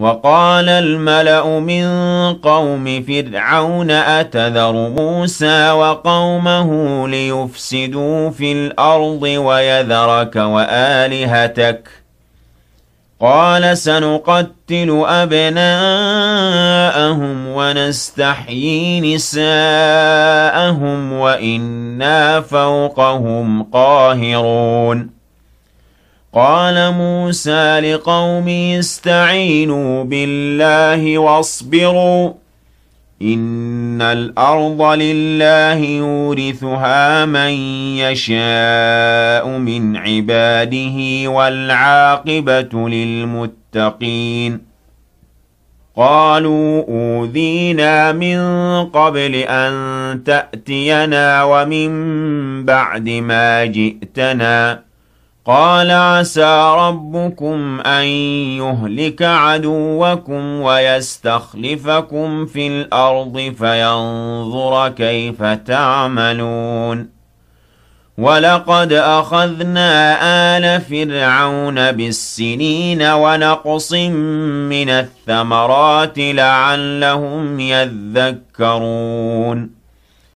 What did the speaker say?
وقال الملأ من قوم فرعون أتذر موسى وقومه ليفسدوا في الأرض ويذرك وآلهتك قال سنقتل أبناءهم ونستحيي نساءهم وإنا فوقهم قاهرون قال موسى لقومه استعينوا بالله واصبروا إن الأرض لله يورثها من يشاء من عباده والعاقبة للمتقين قالوا أوذينا من قبل أن تأتينا ومن بعد ما جئتنا قال عسى ربكم أن يهلك عدوكم ويستخلفكم في الأرض فينظر كيف تعملون ولقد أخذنا آل فرعون بالسنين ونقص من الثمرات لعلهم يذكرون